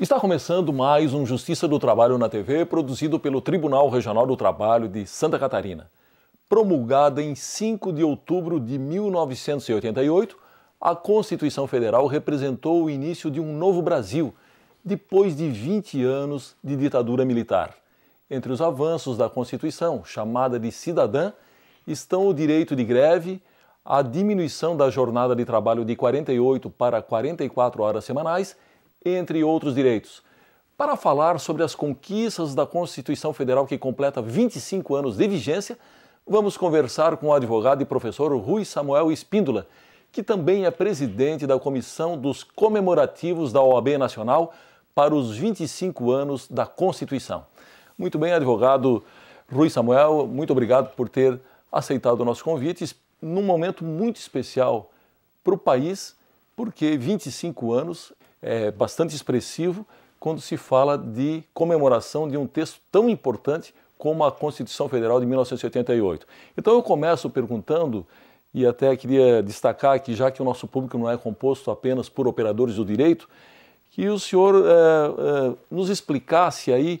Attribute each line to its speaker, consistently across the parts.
Speaker 1: Está começando mais um Justiça do Trabalho na TV, produzido pelo Tribunal Regional do Trabalho de Santa Catarina. Promulgada em 5 de outubro de 1988, a Constituição Federal representou o início de um novo Brasil, depois de 20 anos de ditadura militar. Entre os avanços da Constituição, chamada de cidadã, estão o direito de greve, a diminuição da jornada de trabalho de 48 para 44 horas semanais entre outros direitos, para falar sobre as conquistas da Constituição Federal que completa 25 anos de vigência, vamos conversar com o advogado e professor Rui Samuel Espíndola, que também é presidente da Comissão dos Comemorativos da OAB Nacional para os 25 anos da Constituição. Muito bem, advogado Rui Samuel, muito obrigado por ter aceitado o nosso convite num momento muito especial para o país, porque 25 anos é, bastante expressivo quando se fala de comemoração de um texto tão importante como a Constituição Federal de 1988. Então eu começo perguntando, e até queria destacar que, já que o nosso público não é composto apenas por operadores do direito, que o senhor é, é, nos explicasse aí,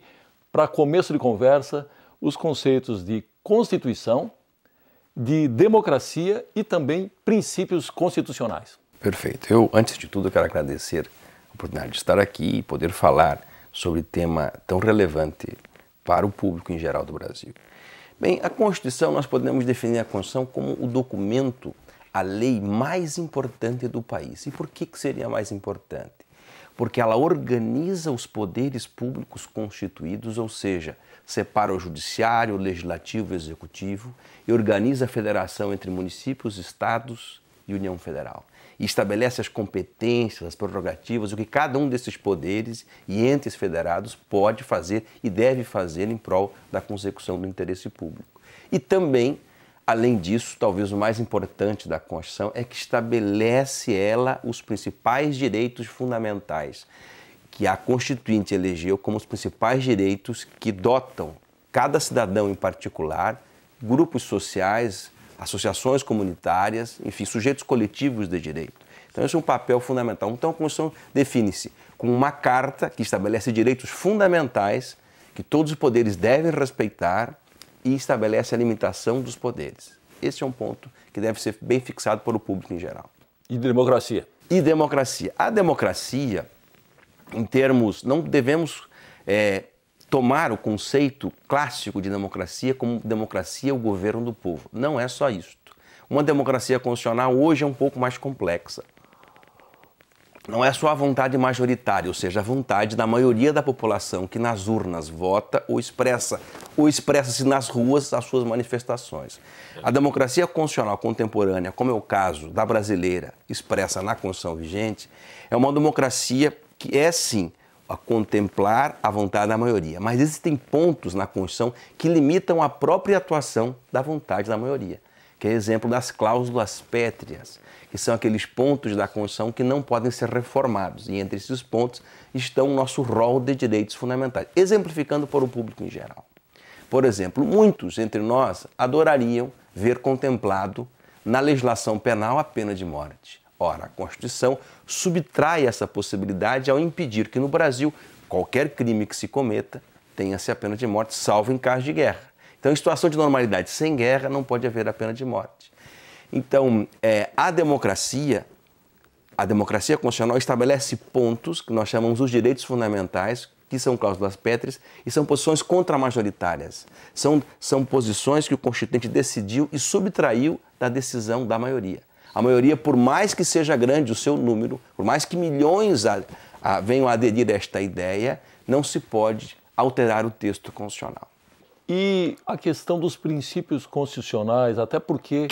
Speaker 1: para começo de conversa, os conceitos de Constituição, de democracia e também princípios constitucionais.
Speaker 2: Perfeito. Eu, antes de tudo, quero agradecer oportunidade de estar aqui e poder falar sobre tema tão relevante para o público em geral do Brasil. Bem, a Constituição, nós podemos definir a Constituição como o documento, a lei mais importante do país. E por que, que seria mais importante? Porque ela organiza os poderes públicos constituídos, ou seja, separa o judiciário, o legislativo e o executivo e organiza a federação entre municípios, estados e União Federal e estabelece as competências, as prerrogativas, o que cada um desses poderes e entes federados pode fazer e deve fazer em prol da consecução do interesse público. E também, além disso, talvez o mais importante da Constituição é que estabelece ela os principais direitos fundamentais que a Constituinte elegeu como os principais direitos que dotam cada cidadão em particular, grupos sociais, associações comunitárias, enfim, sujeitos coletivos de direito. Então, esse é um papel fundamental. Então, a Constituição define-se com uma carta que estabelece direitos fundamentais que todos os poderes devem respeitar e estabelece a limitação dos poderes. Esse é um ponto que deve ser bem fixado pelo público em geral. E democracia? E democracia. A democracia, em termos, não devemos é, tomar o conceito clássico de democracia como democracia o governo do povo. Não é só isto. Uma democracia constitucional hoje é um pouco mais complexa. Não é só a vontade majoritária, ou seja, a vontade da maioria da população que nas urnas vota ou expressa, ou expressa-se nas ruas as suas manifestações. A democracia constitucional contemporânea, como é o caso da brasileira, expressa na Constituição vigente, é uma democracia que é sim a contemplar a vontade da maioria. Mas existem pontos na Constituição que limitam a própria atuação da vontade da maioria, que é exemplo das cláusulas pétreas, que são aqueles pontos da Constituição que não podem ser reformados. E entre esses pontos estão o nosso rol de direitos fundamentais, exemplificando para o público em geral. Por exemplo, muitos entre nós adorariam ver contemplado na legislação penal a pena de morte Ora, a Constituição subtrai essa possibilidade ao impedir que no Brasil qualquer crime que se cometa tenha-se a pena de morte, salvo em caso de guerra. Então, em situação de normalidade sem guerra, não pode haver a pena de morte. Então, é, a democracia, a democracia constitucional estabelece pontos que nós chamamos os direitos fundamentais, que são cláusulas pétreas, e são posições contramajoritárias. São, são posições que o Constituinte decidiu e subtraiu da decisão da maioria. A maioria, por mais que seja grande o seu número, por mais que milhões a, a, venham a aderir a esta ideia, não se pode alterar o texto constitucional.
Speaker 1: E a questão dos princípios constitucionais, até porque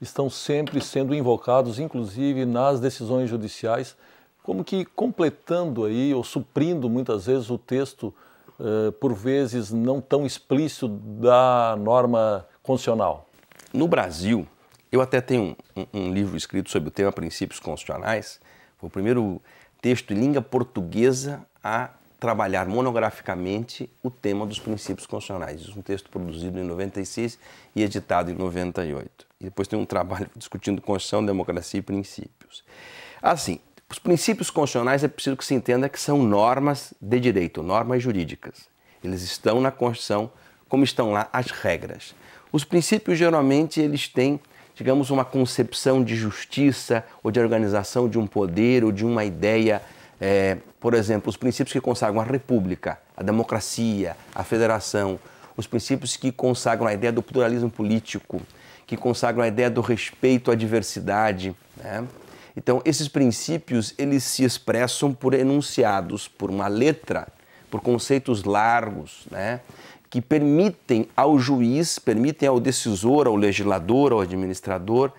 Speaker 1: estão sempre sendo invocados, inclusive nas decisões judiciais, como que completando aí ou suprindo muitas vezes o texto, eh, por vezes não tão explícito, da norma
Speaker 2: constitucional. No Brasil, eu até tenho um, um, livro escrito sobre o tema Princípios Constitucionais. Foi o primeiro texto em língua portuguesa a trabalhar monograficamente o tema dos princípios constitucionais. Isso é um texto produzido em 96 e editado em 98. E depois tem um trabalho discutindo Constituição, democracia e princípios. Assim, os princípios constitucionais é preciso que se entenda que são normas de direito, normas jurídicas. Eles estão na Constituição como estão lá as regras. Os princípios geralmente eles têm digamos, uma concepção de justiça ou de organização de um poder ou de uma ideia. É, por exemplo, os princípios que consagram a república, a democracia, a federação, os princípios que consagram a ideia do pluralismo político, que consagram a ideia do respeito à diversidade. Né? Então, esses princípios eles se expressam por enunciados, por uma letra por conceitos largos, né? que permitem ao juiz, permitem ao decisor, ao legislador, ao administrador,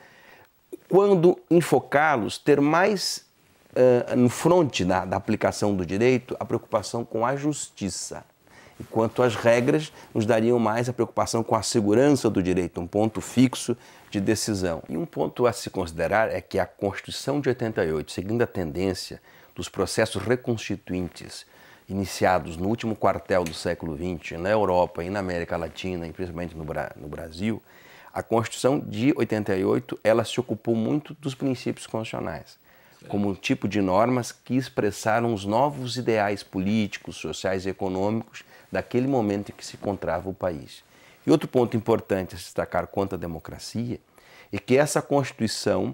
Speaker 2: quando enfocá-los, ter mais uh, no fronte da, da aplicação do direito a preocupação com a justiça. Enquanto as regras nos dariam mais a preocupação com a segurança do direito, um ponto fixo de decisão. E um ponto a se considerar é que a Constituição de 88, seguindo a tendência dos processos reconstituintes, iniciados no último quartel do século XX na Europa e na América Latina, e principalmente no, Bra no Brasil, a Constituição de 88 ela se ocupou muito dos princípios constitucionais, como um tipo de normas que expressaram os novos ideais políticos, sociais e econômicos daquele momento em que se encontrava o país. E outro ponto importante a se destacar quanto à democracia é que essa Constituição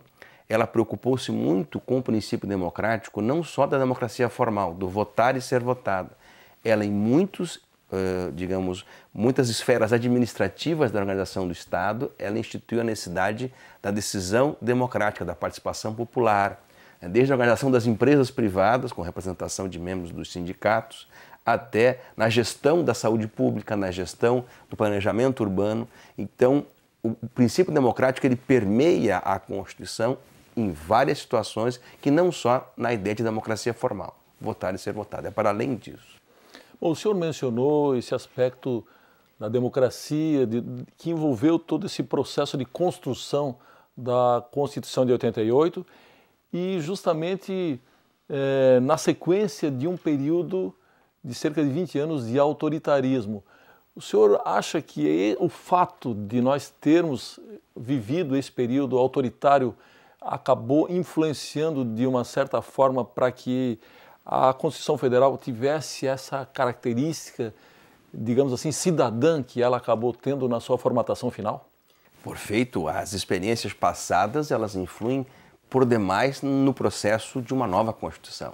Speaker 2: ela preocupou-se muito com o princípio democrático, não só da democracia formal, do votar e ser votada. Ela, em muitos, uh, digamos, muitas esferas administrativas da organização do Estado, ela instituiu a necessidade da decisão democrática, da participação popular, é, desde a organização das empresas privadas, com representação de membros dos sindicatos, até na gestão da saúde pública, na gestão do planejamento urbano. Então, o princípio democrático ele permeia a Constituição em várias situações que não só na ideia de democracia formal, votar e ser votado, é para além disso.
Speaker 1: Bom, o senhor mencionou esse aspecto da democracia de, que envolveu todo esse processo de construção da Constituição de 88 e justamente é, na sequência de um período de cerca de 20 anos de autoritarismo. O senhor acha que é o fato de nós termos vivido esse período autoritário acabou influenciando de uma certa forma para que a Constituição Federal tivesse essa característica, digamos assim, cidadã que ela acabou tendo na sua formatação
Speaker 2: final? Perfeito. As experiências passadas, elas influem por demais no processo de uma nova Constituição.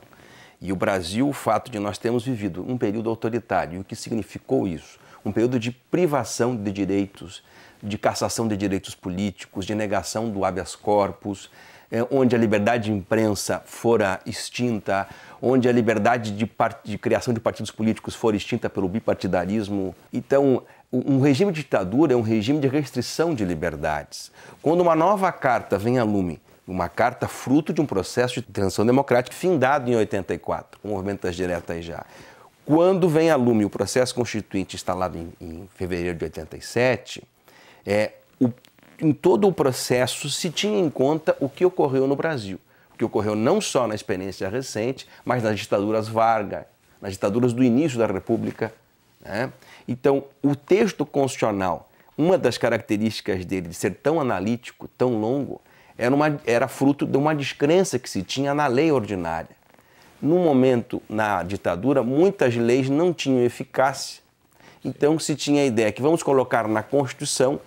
Speaker 2: E o Brasil, o fato de nós termos vivido um período autoritário, o que significou isso? Um período de privação de direitos, de cassação de direitos políticos, de negação do habeas corpus, eh, onde a liberdade de imprensa fora extinta, onde a liberdade de, part... de criação de partidos políticos for extinta pelo bipartidarismo. Então, um regime de ditadura é um regime de restrição de liberdades. Quando uma nova carta vem a lume, uma carta fruto de um processo de transição democrática findado em 84, com o movimento das diretas já. Quando vem a lume o processo constituinte instalado em, em fevereiro de 87, é, o, em todo o processo se tinha em conta o que ocorreu no Brasil, o que ocorreu não só na experiência recente, mas nas ditaduras Vargas, nas ditaduras do início da República. Né? Então, o texto constitucional, uma das características dele de ser tão analítico, tão longo, era, uma, era fruto de uma descrença que se tinha na lei ordinária. No momento, na ditadura, muitas leis não tinham eficácia. Então se tinha a ideia que vamos colocar na Constituição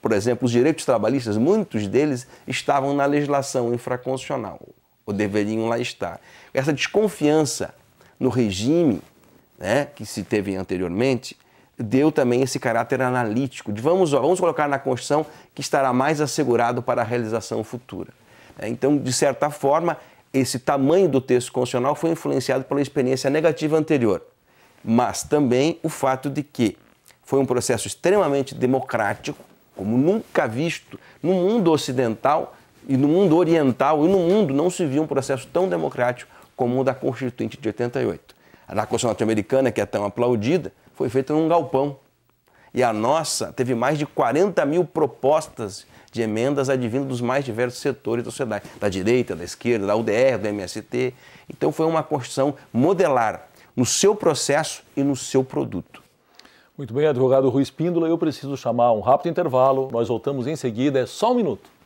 Speaker 2: por exemplo, os direitos trabalhistas, muitos deles estavam na legislação infraconstitucional, ou deveriam lá estar. Essa desconfiança no regime né, que se teve anteriormente deu também esse caráter analítico de vamos, vamos colocar na Constituição que estará mais assegurado para a realização futura. É, então, de certa forma, esse tamanho do texto constitucional foi influenciado pela experiência negativa anterior, mas também o fato de que foi um processo extremamente democrático como nunca visto no mundo ocidental e no mundo oriental e no mundo não se viu um processo tão democrático como o da Constituinte de 88. A da Constituição norte-americana, que é tão aplaudida, foi feita num galpão. E a nossa teve mais de 40 mil propostas de emendas advindo dos mais diversos setores da sociedade, da direita, da esquerda, da UDR, do MST. Então foi uma Constituição modelar no seu processo e no seu produto.
Speaker 1: Muito bem, advogado Rui Espíndola, eu preciso chamar um rápido intervalo. Nós voltamos em seguida, é só um minuto.